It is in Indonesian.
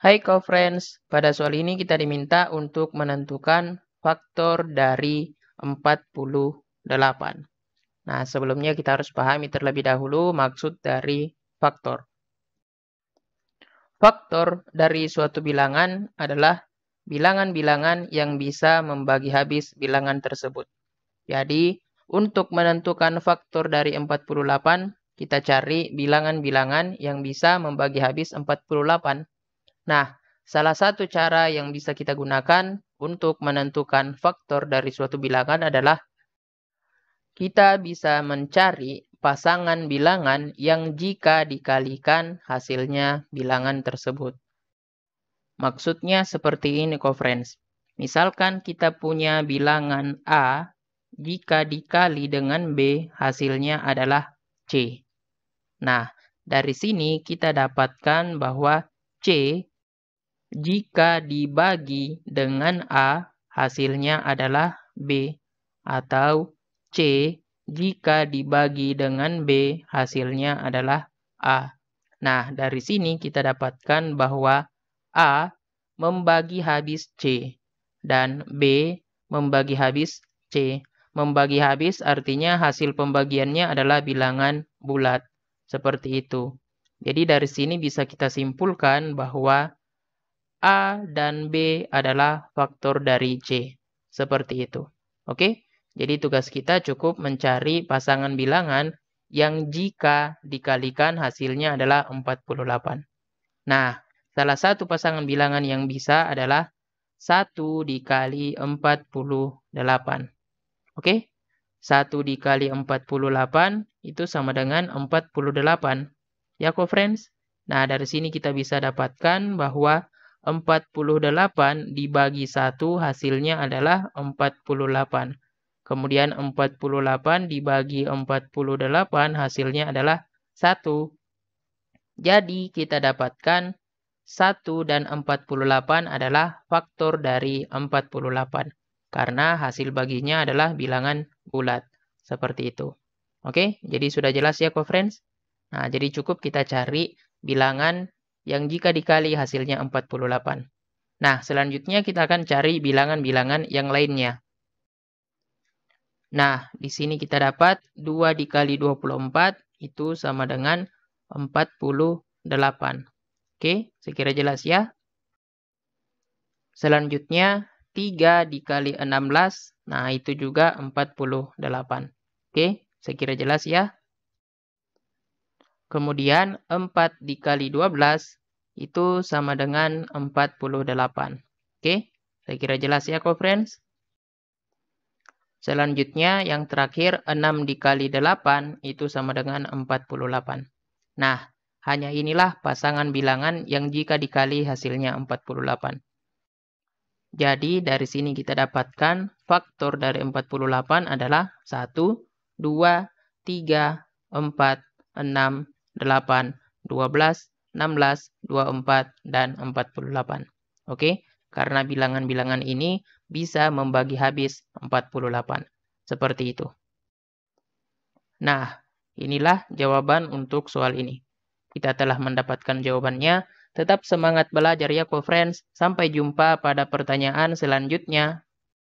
Hai co-friends, pada soal ini kita diminta untuk menentukan faktor dari 48. Nah, sebelumnya kita harus pahami terlebih dahulu maksud dari faktor. Faktor dari suatu bilangan adalah bilangan-bilangan yang bisa membagi habis bilangan tersebut. Jadi, untuk menentukan faktor dari 48, kita cari bilangan-bilangan yang bisa membagi habis 48. Nah, salah satu cara yang bisa kita gunakan untuk menentukan faktor dari suatu bilangan adalah kita bisa mencari pasangan bilangan yang jika dikalikan hasilnya bilangan tersebut. Maksudnya seperti ini, co-friends. Misalkan kita punya bilangan A, jika dikali dengan B, hasilnya adalah C. Nah, dari sini kita dapatkan bahwa C jika dibagi dengan A, hasilnya adalah B. Atau C, jika dibagi dengan B, hasilnya adalah A. Nah, dari sini kita dapatkan bahwa A membagi habis C dan B membagi habis C. Membagi habis artinya hasil pembagiannya adalah bilangan bulat. Seperti itu. Jadi dari sini bisa kita simpulkan bahwa A dan B adalah faktor dari C. Seperti itu. Oke, jadi tugas kita cukup mencari pasangan bilangan yang jika dikalikan hasilnya adalah 48. Nah, salah satu pasangan bilangan yang bisa adalah 1 dikali 48. Oke, 1 dikali 48 itu sama dengan 48. Ya co friends? Nah, dari sini kita bisa dapatkan bahwa 48 dibagi 1 hasilnya adalah 48. Kemudian 48 dibagi 48 hasilnya adalah 1. Jadi kita dapatkan 1 dan 48 adalah faktor dari 48. Karena hasil baginya adalah bilangan bulat. Seperti itu. Oke, jadi sudah jelas ya, co-friends? Nah, jadi cukup kita cari bilangan yang jika dikali hasilnya 48. Nah, selanjutnya kita akan cari bilangan-bilangan yang lainnya. Nah, di sini kita dapat 2 dikali 24 itu sama dengan 48. Oke, sekira jelas ya. Selanjutnya, 3 dikali 16, nah itu juga 48. Oke, sekira jelas ya. Kemudian 4 dikali 12 itu sama dengan 48. Oke, saya kira jelas ya co-friends. Selanjutnya yang terakhir 6 dikali 8 itu sama dengan 48. Nah, hanya inilah pasangan bilangan yang jika dikali hasilnya 48. Jadi dari sini kita dapatkan faktor dari 48 adalah 1, 2, 3, 4, 6, 8, 12, 16, 24, dan 48. Oke, karena bilangan-bilangan ini bisa membagi habis 48. Seperti itu. Nah, inilah jawaban untuk soal ini. Kita telah mendapatkan jawabannya. Tetap semangat belajar ya, co-friends. Sampai jumpa pada pertanyaan selanjutnya.